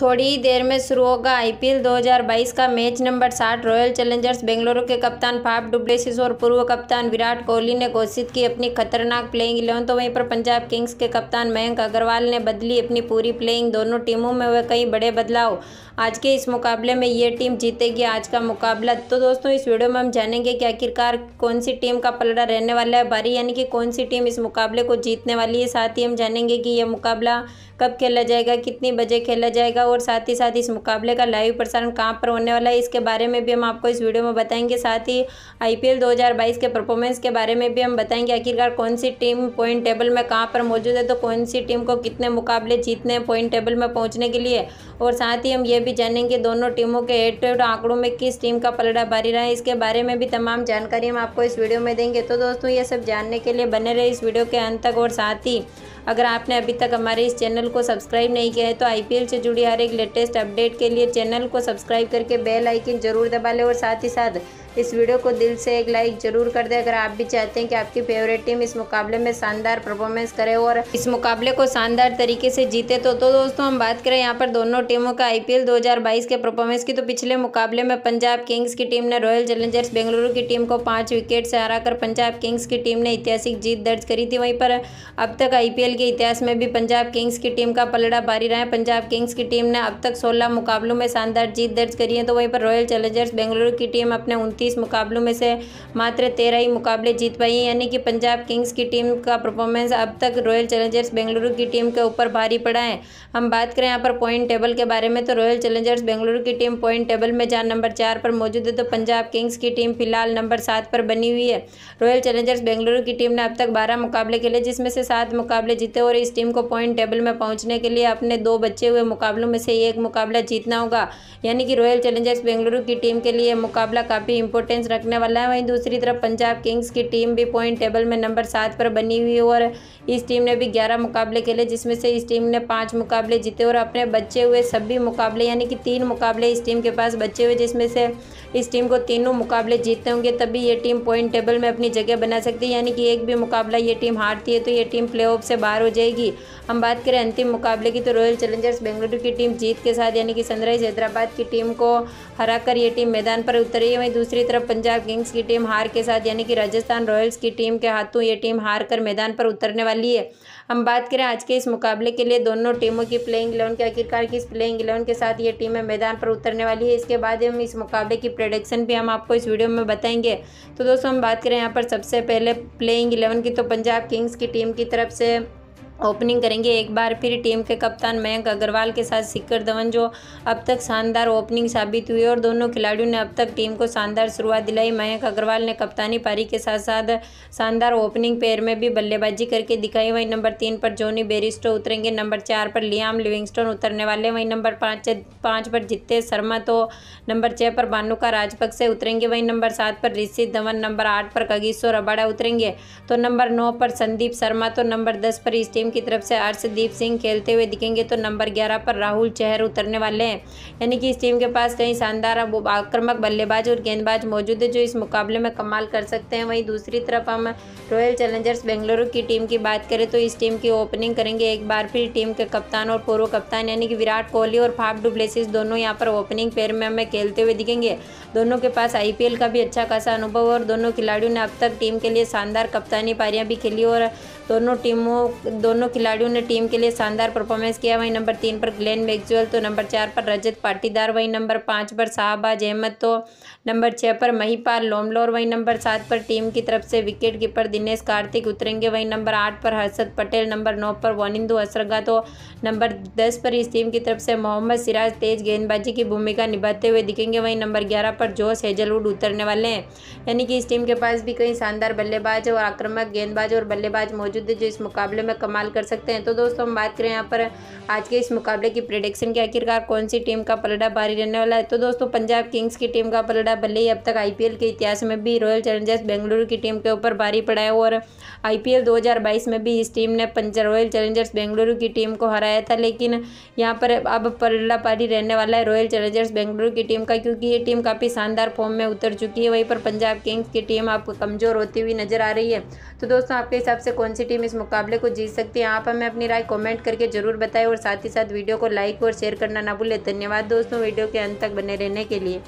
थोड़ी देर में शुरू होगा आईपीएल 2022 का मैच नंबर साठ रॉयल चैलेंजर्स बेंगलुरु के कप्तान फाफ डुब्लेसिस और पूर्व कप्तान विराट कोहली ने घोषित की अपनी खतरनाक प्लेइंग इलेवन तो वहीं पर पंजाब किंग्स के कप्तान मयंक अग्रवाल ने बदली अपनी पूरी प्लेइंग दोनों टीमों में हुए कई बड़े बदलाव आज के इस मुकाबले में ये टीम जीतेगी आज का मुकाबला तो दोस्तों इस वीडियो में हम जानेंगे कि आखिरकार कौन सी टीम का पलड़ा रहने वाला है बारी यानी कि कौन सी टीम इस मुकाबले को जीतने वाली है साथ ही हम जानेंगे कि यह मुकाबला कब खेला जाएगा कितनी बजे खेला जाएगा और साथ ही साथ इस मुकाबले का लाइव प्रसारण कहाँ पर होने वाला है इसके बारे में भी हम आपको इस वीडियो में बताएंगे साथ ही आईपीएल 2022 के परफॉर्मेंस के बारे में भी हम बताएंगे आखिरकार कौन सी टीम पॉइंट टेबल में कहाँ पर मौजूद है तो कौन सी टीम को कितने मुकाबले जीतने हैं पॉइंट टेबल में पहुँचने के लिए और साथ ही हम ये भी जानेंगे दोनों टीमों के हेड टू आंकड़ों में किस टीम का पलड़ा भारी रहा है इसके बारे में भी तमाम जानकारी हम आपको इस वीडियो में देंगे तो दोस्तों ये सब जानने के लिए बने रहे इस वीडियो के अंत तक और साथ ही अगर आपने अभी तक हमारे इस चैनल को सब्सक्राइब नहीं किया है तो आईपीएल से जुड़ी हर एक लेटेस्ट अपडेट के लिए चैनल को सब्सक्राइब करके बेल आइकन जरूर दबा लें और साथ ही साथ इस वीडियो को दिल से एक लाइक जरूर कर दे अगर आप भी चाहते हैं कि आपकी फेवरेट टीम इस मुकाबले में शानदार परफॉर्मेंस करे और इस मुकाबले को शानदार तरीके से जीते तो तो दोस्तों हम बात करें यहाँ पर दोनों टीमों का आईपीएल 2022 के परफॉर्मेंस की तो पिछले मुकाबले में पंजाब किंग्स की टीम ने रॉयल चैलेंजर्स बेंगलुरु की टीम को पांच विकेट से हराकर पंजाब किंग्स की टीम ने ऐतिहासिक जीत दर्ज करी थी वहीं पर अब तक आईपीएल के इतिहास में भी पंजाब किंग्स की टीम का पलड़ा भारी रहा है पंजाब किंग्स की टीम ने अब तक सोलह मुकाबलों में शानदार जीत दर्ज करी है तो वहीं पर रॉयल चैलेंजर्स बेंगलुरु की टीम अपने उनतीस तीस मुकाबलों में से मात्र तेरह ही मुकाबले जीत पाई यानी कि पंजाब किंग्स की टीम का परफॉर्मेंस अब तक रॉयल चैलेंजर्स बेंगलुरु की टीम के ऊपर भारी पड़ा है हम बात करें यहाँ पर पॉइंट टेबल के बारे में तो रॉयल चैलेंजर्स बेंगलुरु की टीम पॉइंट टेबल में जहाँ नंबर चार पर मौजूद है तो पंजाब किंग्स की टीम फिलहाल नंबर सात पर बनी हुई है रॉयल चैलेंजर्स बेंगलुरु की टीम ने अब तक बारह मुकाबले खेले जिसमें से सात मुकाबले जीते और इस टीम को पॉइंट टेबल में पहुंचने के लिए अपने दो बचे हुए मुकाबलों में से एक मुकाबला जीतना होगा यानी कि रॉयल चैलेंजर्स बेंगलुरु की टीम के लिए मुकाबला काफ़ी इंपोर्ट इंपॉर्टेंस रखने वाला है वहीं दूसरी तरफ पंजाब किंग्स की टीम भी पॉइंट टेबल में नंबर सात पर बनी हुई है और इस टीम ने भी ग्यारह मुकाबले खेले जिसमें से इस टीम ने पाँच मुकाबले जीते और अपने बचे हुए सभी मुकाबले यानी कि तीन मुकाबले इस टीम के पास बचे हुए जिसमें से इस टीम को तीनों मुकाबले जीतते होंगे तभी ये टीम पॉइंट टेबल में अपनी जगह बना सकती है यानी कि एक भी मुकाबला ये टीम हारती है तो ये टीम प्ले से बाहर हो जाएगी हम बात करें अंतिम मुकाबले की तो रॉयल चैलेंजर्स बेंगलुरु की टीम जीत के साथ यानी कि सनराइज हैदराबाद की टीम को हराकर ये टीम मैदान पर उतरी है वहीं दूसरी दूसरी तरफ पंजाब किंग्स की टीम हार के साथ यानी कि राजस्थान रॉयल्स की टीम के हाथों ये टीम हार कर मैदान पर उतरने वाली है हम बात करें आज के इस मुकाबले के लिए दोनों टीमों की प्लेइंग इलेवन के आखिरकार किस प्लेइंग इलेवन के साथ ये टीमें मैदान पर उतरने वाली है इसके बाद हम इस मुकाबले की प्रोडक्शन भी हम आपको इस वीडियो में बताएंगे तो दोस्तों हम बात करें यहाँ पर सबसे पहले प्लेइंग इलेवन की तो पंजाब किंग्स की टीम की तरफ से ओपनिंग करेंगे एक बार फिर टीम के कप्तान मयंक अग्रवाल के साथ शिखर धवन जो अब तक शानदार ओपनिंग साबित हुई और दोनों खिलाड़ियों ने अब तक टीम को शानदार शुरुआत दिलाई मयंक अग्रवाल ने कप्तानी पारी के साथ साथ शानदार ओपनिंग पेयर में भी बल्लेबाजी करके दिखाई वहीं नंबर तीन पर जोनी बेरिस्टो उतरेंगे नंबर चार पर लियाम लिविंगस्टोन उतरने वाले वहीं नंबर पाँच पाँच पर जितेश शर्मा तो नंबर छः पर बानुका राजपक्से उतरेंगे वहीं नंबर सात पर ऋषि धवन नंबर आठ पर कगीश्वर अबाड़ा उतरेंगे तो नंबर नौ पर संदीप शर्मा तो नंबर दस पर इस टीम टीम की तरफ से अर्शदीप सिंह खेलते हुए दिखेंगे तो नंबर ग्यारह पर राहुल चहर उतरने वाले हैं यानी कि इस टीम के पास कई शानदार आक्रमक बल्लेबाज और गेंदबाज मौजूद है जो इस मुकाबले में कमाल कर सकते हैं वहीं दूसरी तरफ हम रॉयल चैलेंजर्स बेंगलुरु की टीम की बात करें तो इस टीम की ओपनिंग करेंगे एक बार फिर टीम के कप्तान और पूर्व कप्तान यानी कि विराट कोहली और फाफ डुब्लेसिस दोनों यहाँ पर ओपनिंग पेयर में हमें खेलते हुए दिखेंगे दोनों के पास आई का भी अच्छा खासा अनुभव और दोनों खिलाड़ियों ने अब तक टीम के लिए शानदार कप्तानी पारियाँ भी खेली और दोनों टीमों दोनों खिलाड़ियों ने टीम के लिए शानदार परफॉर्मेंस किया वहीं नंबर तीन पर ग्लेन मैक्सवेल तो नंबर चार पर रजत पाटीदार वहीं नंबर पाँच पर शाहबाज अहमद तो नंबर छः पर महीपाल लोमलोर वहीं नंबर सात पर टीम की तरफ से विकेट कीपर दिनेश कार्तिक उतरेंगे वहीं नंबर आठ पर हर्षद पटेल नंबर नौ पर वनिंदु असरगा तो नंबर दस पर इस टीम की तरफ से मोहम्मद सिराज तेज गेंदबाजी की भूमिका निभाते हुए दिखेंगे वहीं नंबर ग्यारह पर जोश हेजलवुड उतरने वाले हैं यानी कि इस टीम के पास भी कई शानदार बल्लेबाज और आक्रामक गेंदबाज और बल्लेबाज मौजूद मौजूद है जो इस मुकाबले में कमाल कर सकते हैं तो दोस्तों हम बात करें यहाँ पर आज के इस मुकाबले की प्रिडिक्शन की आखिरकार कौन सी टीम का पलड़ा भारी रहने वाला है तो दोस्तों पंजाब किंग्स की टीम का पलड़ा भले ही अब तक आई के इतिहास में भी रॉयल चैलेंजर्स बेंगलुरु की टीम के ऊपर भारी पड़ा है और आई पी में भी इस टीम ने रॉयल चैलेंजर्स बेंगलुरु की टीम को हराया था लेकिन यहाँ पर अब पलड़ा भारी रहने वाला है रॉयल चैलेंजर्स बेंगलुरु की टीम का क्योंकि ये टीम काफ़ी शानदार फॉर्म में उतर चुकी है वहीं पर पंजाब किंग्स की टीम आपको कमज़ोर होती हुई नजर आ रही है तो दोस्तों आपके हिसाब से कौन सी टीम इस मुकाबले को जीत सकती है आप हमें अपनी राय कमेंट करके जरूर बताएं और साथ ही साथ वीडियो को लाइक और शेयर करना ना भूलें धन्यवाद दोस्तों वीडियो के अंत तक बने रहने के लिए